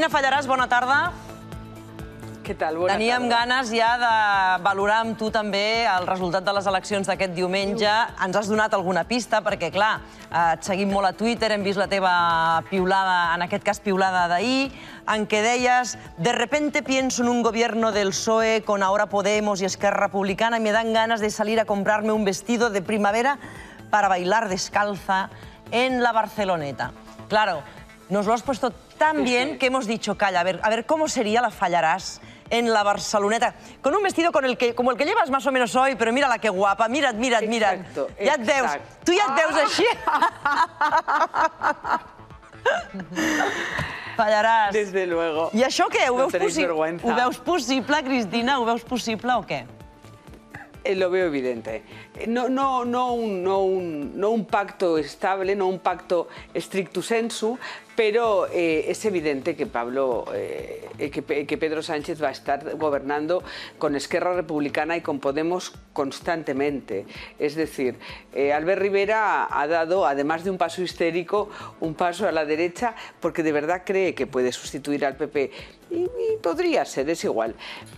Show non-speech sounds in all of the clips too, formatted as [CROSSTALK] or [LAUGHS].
Cristina Fallaràs, bona tarda. Què tal? Bona Teníem tarda. ganes ja de valorar amb tu també el resultat de les eleccions d'aquest diumenge. Ens has donat alguna pista, perquè, clar, eh, et seguim molt a Twitter, hem vist la teva piulada, en aquest cas piulada d'ahir, en què deies «De repente pienso en un gobierno del PSOE con ahora Podemos y Esquerra Republicana y me dan ganas de salir a comprarme un vestido de primavera para bailar descalza en la Barceloneta». Claro, nos lo has puesto también que hemos dicho, calla, a ver, a ver cómo sería la fallarás en la Barceloneta, con un vestido con el que, como el que llevas más o menos hoy, pero mira la que guapa, mira, mira, mira. Exacto, ja et veus, ya tu ja et [LAUGHS] Desde luego. y això què? veus, possi... Cristina? Ho veus possible o qué? Eh, lo veo evidente. Eh, no, no, no, un, no, un, no un pacto estable, no un pacto stricto sensu, pero eh, es evidente que Pablo, eh, que, Pedro Sánchez va a estar gobernando con Esquerra Republicana y con Podemos constantemente. Es decir, eh, Albert Rivera ha dado, además de un paso histérico, un paso a la derecha porque de verdad cree que puede sustituir al PP. Y, podría ser, es igual.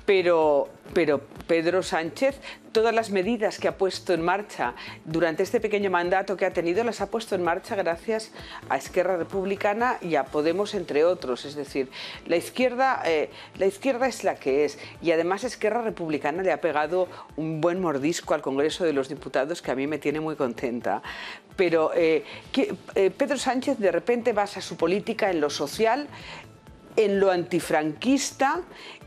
Pero, pero Pedro Sánchez todas las medidas que ha puesto en marcha durante este pequeño mandato que ha tenido las ha puesto en marcha gracias a Esquerra Republicana y a Podemos, entre otros. Es decir, la izquierda, eh, la izquierda es la que es. Y además Esquerra Republicana le ha pegado un buen mordisco al Congreso de los Diputados que a mí me tiene muy contenta. Pero eh, eh, Pedro Sánchez de repente basa su política en lo social en lo antifranquista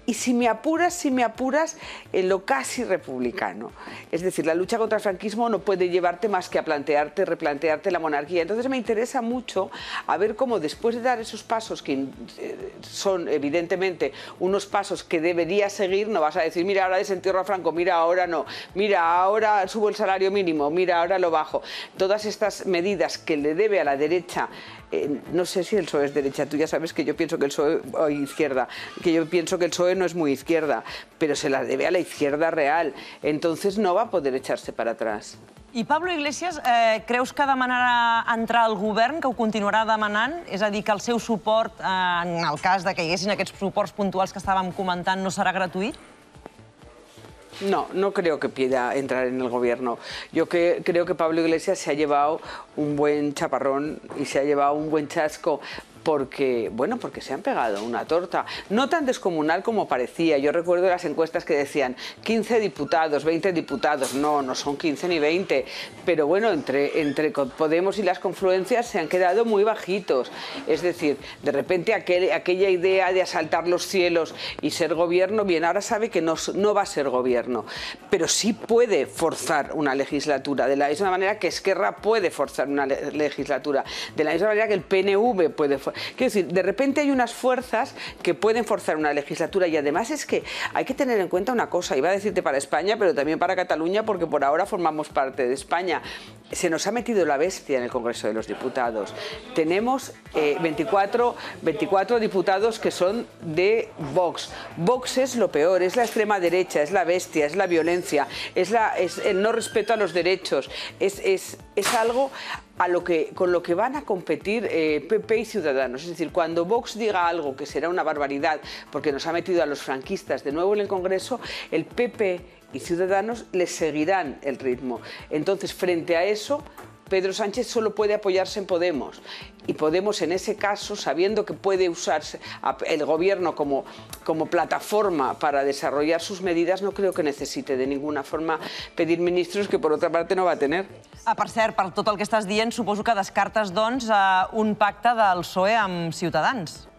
y si me apuras, si me apuras, en eh, lo casi republicano. Es decir, la lucha contra el franquismo no puede llevarte más que a plantearte, replantearte la monarquía. Entonces me interesa mucho a ver cómo después de dar esos pasos, que eh, son evidentemente unos pasos que debería seguir, no vas a decir, mira, ahora desentierro a Franco, mira, ahora no, mira, ahora subo el salario mínimo, mira, ahora lo bajo. Todas estas medidas que le debe a la derecha eh, no sé si el PSOE es derecha, tú ya sabes que yo pienso que el PSOE o izquierda, que yo pienso que el PSOE no es muy izquierda, pero se la debe a la izquierda real, entonces no va a poder echarse para atrás. I Pablo Iglesias, eh, creus que demanarà entrar al govern, que ho continuarà demanant? És a dir, que el seu suport, eh, en el cas de que hi haguessin aquests suports puntuals que estàvem comentant, no serà gratuït? No, no creo que pida entrar en el gobierno. Yo que, creo que Pablo Iglesias se ha llevado un buen chaparrón y se ha llevado un buen chasco porque, bueno, porque se han pegado una torta. No tan descomunal como parecía. Yo recuerdo las encuestas que decían 15 diputados, 20 diputados. No, no son 15 ni 20. Pero bueno, entre, entre Podemos y las confluencias se han quedado muy bajitos. Es decir, de repente aquella idea de asaltar los cielos y ser gobierno, bien, ahora sabe que no, no va a ser gobierno. Pero sí puede forzar una legislatura. De la misma manera que Esquerra puede forzar una legislatura. De la misma manera que el PNV puede forzar Quiero decir, de repente hay unas fuerzas que pueden forzar una legislatura y además es que hay que tener en cuenta una cosa, iba a decirte para España, pero también para Cataluña, porque por ahora formamos parte de España se nos ha metido la bestia en el Congreso de los Diputados. Tenemos 24, eh, 24 diputados que son de Vox. Vox es lo peor, es la extrema derecha, es la bestia, es la violencia, es, la, el no respeto a los derechos, es, es, algo a lo que, con lo que van a competir PP eh, y Ciudadanos. Es decir, cuando Vox diga algo que será una barbaridad porque nos ha metido a los franquistas de nuevo en el Congreso, el PP y Ciudadanos le seguirán el ritmo. Entonces, frente a eso, Pedro Sánchez solo puede apoyarse en Podemos. Y Podemos, en ese caso, sabiendo que puede usarse el gobierno como, como plataforma para desarrollar sus medidas, no creo que necesite de ninguna forma pedir ministros que, por otra parte, no va a tener. A ah, per cert, per que estás dient, supongo que dons a eh, un pacto del PSOE amb ciudadans.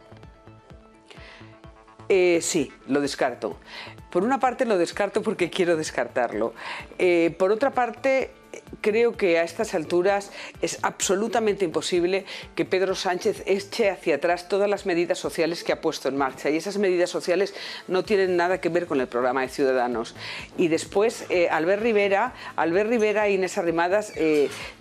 Eh, sí, lo descarto. Por una parte lo descarto porque [LAUGHS] quiero descartarlo. Eh, por otra parte, creo que a estas alturas es absolutamente imposible que Pedro Sánchez eche hacia atrás todas las medidas sociales que ha puesto en marcha. Y esas medidas sociales no tienen nada que ver con el programa de Ciudadanos. Y después, eh, Albert Rivera, Albert Rivera e Inés Arrimadas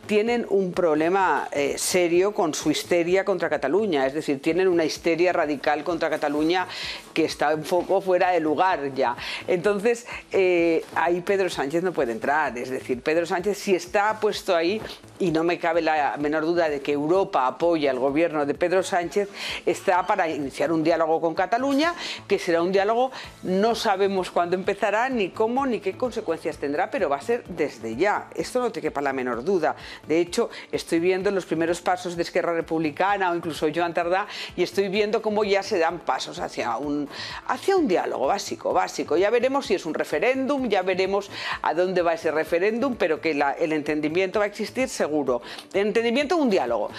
tienen un problema eh, serio con su histeria contra Cataluña, es decir, tienen una histeria radical contra Cataluña que está en foco fuera de lugar ya. Entonces, eh, ahí Pedro Sánchez no puede entrar, es decir, Pedro Sánchez si está puesto ahí, y no me cabe la menor duda de que Europa apoya el gobierno de Pedro Sánchez, está para iniciar un diálogo con Cataluña, que será un diálogo, no sabemos cuándo empezará, ni cómo, ni qué consecuencias tendrá, pero va a ser desde ya, esto no te quepa la menor duda. De hecho, estoy viendo los primeros pasos de Esquerra Republicana o incluso Joan Tardá y estoy viendo cómo ya se dan pasos hacia un, hacia un diálogo básico, básico. Ya veremos si es un referéndum, ya veremos a dónde va ese referéndum, pero que el entendimiento va a existir seguro. El entendimiento, un diálogo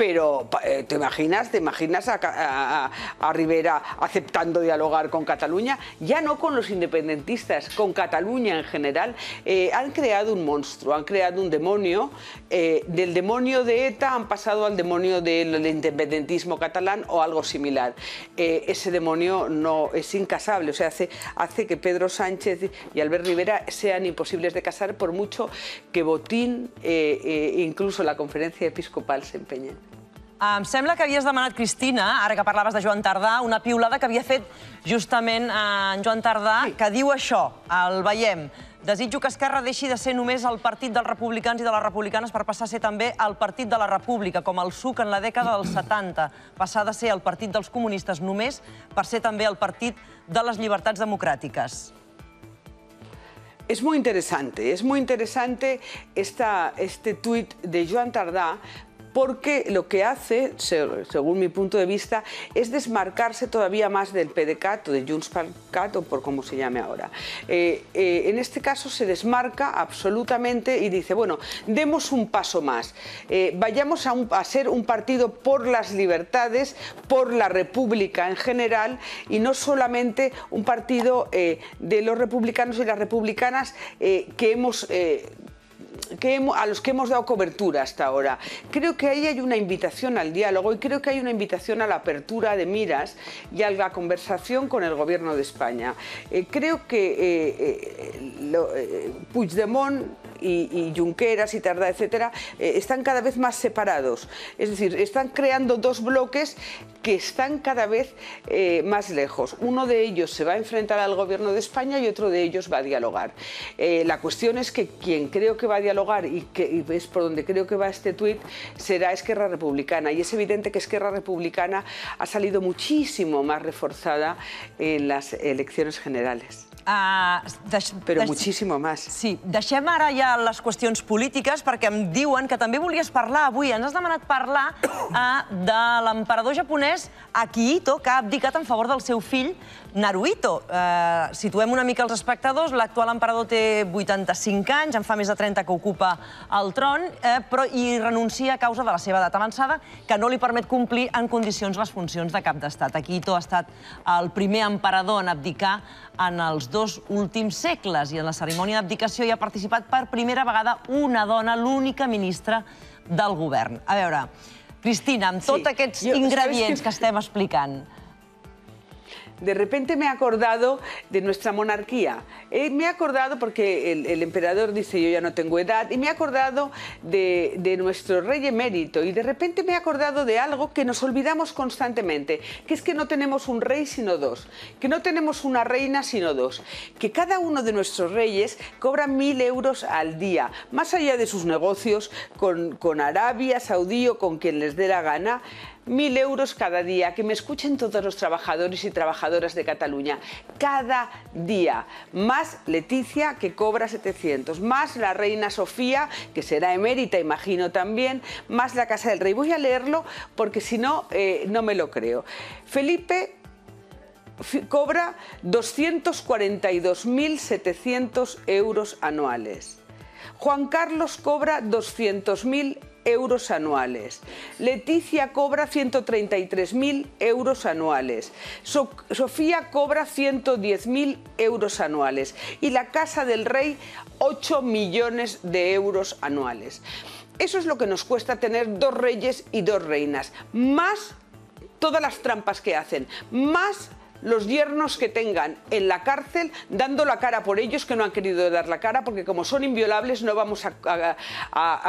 pero eh, ¿te imaginas? ¿Te imaginas a, Rivera aceptando dialogar con Cataluña? Ya no con los independentistas, con Cataluña en general. Eh, han creado un monstruo, han creado un demonio. Eh, del demonio de ETA han pasado al demonio del, independentismo catalán o algo similar. ese demonio no es incasable, o sea, hace, hace que Pedro Sánchez y Albert Rivera sean imposibles de casar por mucho que Botín e incluso la conferencia episcopal se empeñen. Em sembla que havies demanat, Cristina, ara que parlaves de Joan Tardà, una piulada que havia fet justament eh, en Joan Tardà, sí. que diu això, el veiem. Desitjo que Esquerra deixi de ser només el partit dels republicans i de les republicanes per passar a ser també el partit de la república, com el SUC en la dècada dels 70. Passar de ser el partit dels comunistes només per ser també el partit de les llibertats democràtiques. Es muy interesante, es muy interesante esta, este tuit de Joan Tardá porque lo que hace, según mi punto de vista, es desmarcarse todavía más del PDCAT o de Junts per o por como se llame ahora. Eh, eh, en este caso se desmarca absolutamente y dice, bueno, demos un paso más, eh, vayamos a ser un partido por las libertades, por la república en general y no solamente un partido de los republicanos y las republicanas que hemos a los que hemos dado cobertura hasta ahora. Creo que ahí hay una invitación al diálogo y creo que hay una invitación a la apertura de miras y a la conversación con el Gobierno de España. Eh, creo que eh, eh, Puigdemont y, y Junqueras y Tarda, etcétera, eh, están cada vez más separados. Es decir, están creando dos bloques que están cada vez eh, más lejos. Uno de ellos se va a enfrentar al gobierno de España y otro de ellos va a dialogar. Eh, la cuestión es que quien creo que va a dialogar y, que, y es por donde creo que va este tuit será Esquerra Republicana. Y es evidente que Esquerra Republicana ha salido muchísimo más reforzada en las elecciones generales. Uh, deix, Però deix, muchísimo más. Sí, deixem ara ja les qüestions polítiques perquè em diuen que també volies parlar avui, ens has demanat parlar uh, de l'emperador japonès Akihito, que ha abdicat en favor del seu fill Naruhito. Uh, situem una mica els espectadors, l'actual emperador té 85 anys, en fa més de 30 que ocupa el tron, eh, però hi renuncia a causa de la seva edat avançada, que no li permet complir en condicions les funcions de cap d'estat. Akihito ha estat el primer emperador en abdicar en els dos dos últims segles i en la cerimònia d'abdicació hi ha participat per primera vegada una dona, l'única ministra del govern. A veure, Cristina, amb tots aquests ingredients que estem explicant, de repente me he acordado de nuestra monarquía. Eh, me he acordado porque el, emperador dice yo ya no tengo edad y me he acordado de, nuestro rey emérito y de repente me he acordado de algo que nos olvidamos constantemente, que es que no tenemos un rey sino dos, que no tenemos una reina sino dos, que cada uno de nuestros reyes cobra mil euros al día, más allá de sus negocios con, con Arabia Saudí o con quien les dé la gana mil euros cada día, que me escuchen todos los trabajadores y trabajadoras de Cataluña, cada día, más Leticia que cobra 700, más la reina Sofía, que será emérita, imagino también, más la Casa del Rey. Voy a leerlo porque si no, eh, no me lo creo. Felipe cobra 242.700 euros anuales. Juan Carlos cobra 200.000 euros anuales. Leticia cobra 133.000 euros anuales. Sofía cobra 110.000 euros anuales. Y la Casa del Rey 8 millones de euros anuales. Eso es lo que nos cuesta tener dos reyes y dos reinas, más todas las trampas que hacen, más los yernos que tengan en la cárcel dando la cara por ellos que no han querido dar la cara porque como son inviolables no vamos a,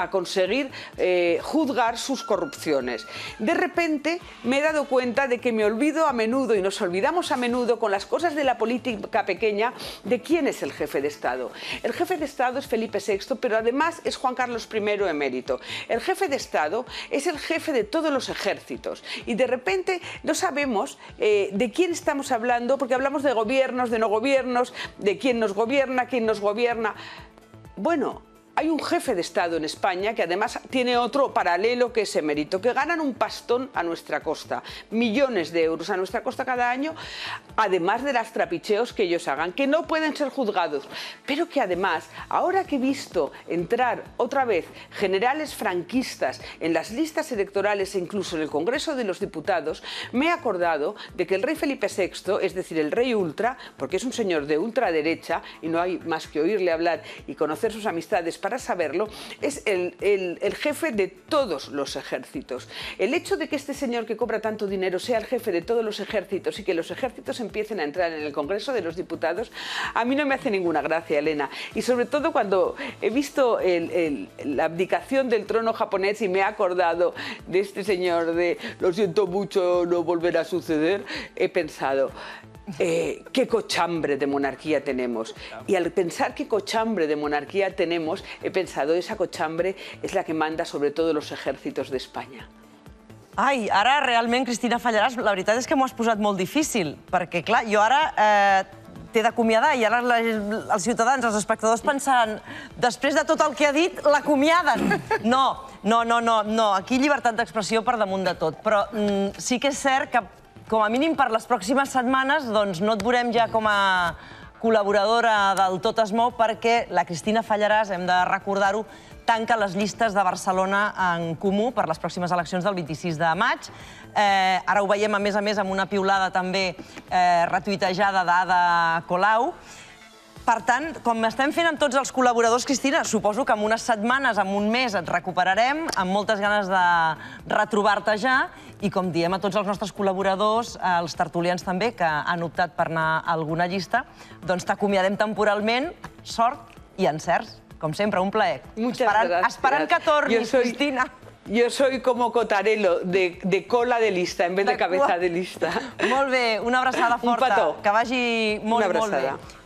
conseguir eh, juzgar sus corrupciones. De repente me he dado cuenta de que me olvido a menudo y nos olvidamos a menudo con las cosas de la política pequeña de quién es el jefe de Estado. El jefe de Estado es Felipe VI pero además es Juan Carlos I emérito. El jefe de Estado es el jefe de todos los ejércitos y de repente no sabemos eh, de quién estamos hablando, porque hablamos de gobiernos, de no gobiernos, de quién nos gobierna, quién nos gobierna. Bueno, hay un jefe de Estado en España que además tiene otro paralelo que es mérito que ganan un pastón a nuestra costa, millones de euros a nuestra costa cada año, además de las trapicheos que ellos hagan, que no pueden ser juzgados, pero que además, ahora que he visto entrar otra vez generales franquistas en las listas electorales e incluso en el Congreso de los Diputados, me he acordado de que el rey Felipe VI, es decir, el rey ultra, porque es un señor de ultraderecha y no hay más que oírle hablar y conocer sus amistades para para saberlo, es el, jefe de todos los ejércitos. El hecho de que este señor que cobra tanto dinero sea el jefe de todos los ejércitos y que los ejércitos empiecen a entrar en el Congreso de los Diputados, a mí no me hace ninguna gracia, Elena. Y sobre todo cuando he visto la abdicación del trono japonés y me he acordado de este señor de lo siento mucho, no volverá a suceder, he pensado, eh, qué cochambre de monarquía tenemos. Y al pensar qué cochambre de monarquía tenemos, he pensado, esa cochambre es la que manda sobre todo los ejércitos de España. Ai, ara realment, Cristina Fallaràs, la veritat és que m'ho has posat molt difícil, perquè, clar, jo ara eh, t'he d'acomiadar i ara la, els ciutadans, els espectadors pensaran després de tot el que ha dit, l'acomiaden. No, no, no, no, no, aquí llibertat d'expressió per damunt de tot, però mm, sí que és cert que com a mínim per les pròximes setmanes doncs, no et veurem ja com a col·laboradora del Tot es mou perquè la Cristina Fallaràs, hem de recordar-ho, tanca les llistes de Barcelona en comú per les pròximes eleccions del 26 de maig. Eh, ara ho veiem, a més a més, amb una piulada també eh, retuitejada d'Ada Colau. Per tant, com estem fent amb tots els col·laboradors, Cristina, suposo que en unes setmanes, en un mes, et recuperarem, amb moltes ganes de retrobar-te ja, i com diem a tots els nostres col·laboradors, eh, els tertulians també, que han optat per anar a alguna llista, doncs t'acomiadem temporalment, sort i encerts, com sempre, un plaer. Moltes esperant, Esperant que tornis, Cristina. Jo soy como Cotarelo, de, de cola de lista, en vez de, cabeza de lista. Molt bé, una abraçada forta. Un petó. Que vagi molt, molt bé.